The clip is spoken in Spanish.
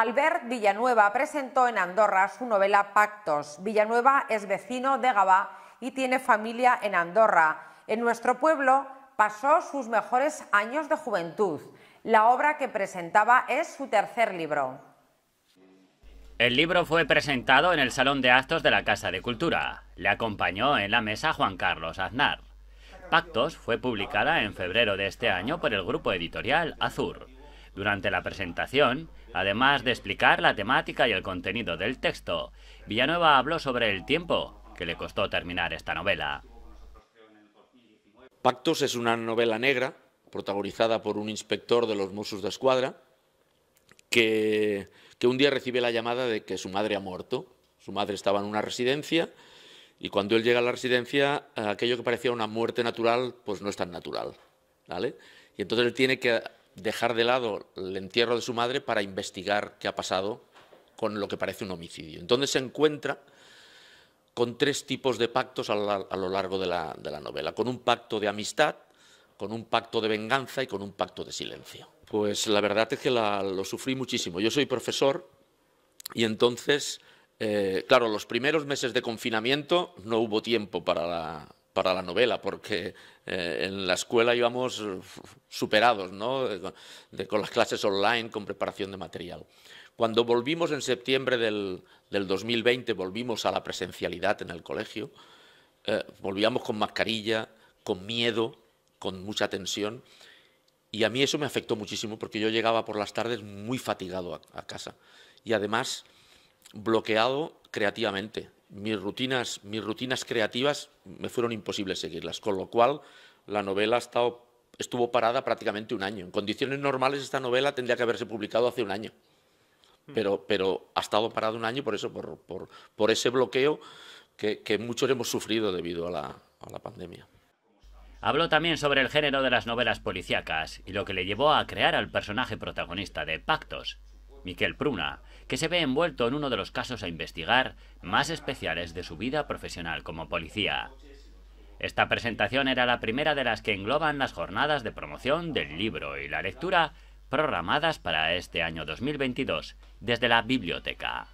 Albert Villanueva presentó en Andorra su novela Pactos. Villanueva es vecino de Gabá y tiene familia en Andorra. En nuestro pueblo pasó sus mejores años de juventud. La obra que presentaba es su tercer libro. El libro fue presentado en el Salón de Actos de la Casa de Cultura. Le acompañó en la mesa Juan Carlos Aznar. Pactos fue publicada en febrero de este año por el grupo editorial Azur. Durante la presentación, además de explicar la temática y el contenido del texto, Villanueva habló sobre el tiempo que le costó terminar esta novela. Pactos es una novela negra protagonizada por un inspector de los Mossos de Escuadra que, un día recibe la llamada de que su madre ha muerto. Su madre estaba en una residencia y cuando él llega a la residencia, aquello que parecía una muerte natural, pues no es tan natural. ¿vale? Y entonces él tiene que dejar de lado el entierro de su madre para investigar qué ha pasado con lo que parece un homicidio. Entonces se encuentra con tres tipos de pactos a lo largo de la, novela, con un pacto de amistad, con un pacto de venganza y con un pacto de silencio. Pues la verdad es que lo sufrí muchísimo. Yo soy profesor y entonces, eh, claro, los primeros meses de confinamiento no hubo tiempo para la, para la novela, porque eh, en la escuela íbamos eh, superados, ¿no? con las clases online, con preparación de material. Cuando volvimos en septiembre del, 2020, volvimos a la presencialidad en el colegio, eh, volvíamos con mascarilla, con miedo, con mucha tensión. Y a mí eso me afectó muchísimo porque yo llegaba por las tardes muy fatigado a casa y además bloqueado creativamente mis rutinas, mis rutinas creativas me fueron imposibles seguirlas, con lo cual la novela ha estado, estuvo parada prácticamente un año. En condiciones normales esta novela tendría que haberse publicado hace un año, hmm. pero, pero ha estado parada un año por eso, por, por, ese bloqueo que, muchos hemos sufrido debido a la, a la pandemia. Habló también sobre el género de las novelas policíacas y lo que le llevó a crear al personaje protagonista de Pactos, Miquel Pruna, que se ve envuelto en uno de los casos a investigar más especiales de su vida profesional como policía. Esta presentación era la primera de las que engloban las jornadas de promoción del libro y la lectura programadas para este año 2022 desde la biblioteca.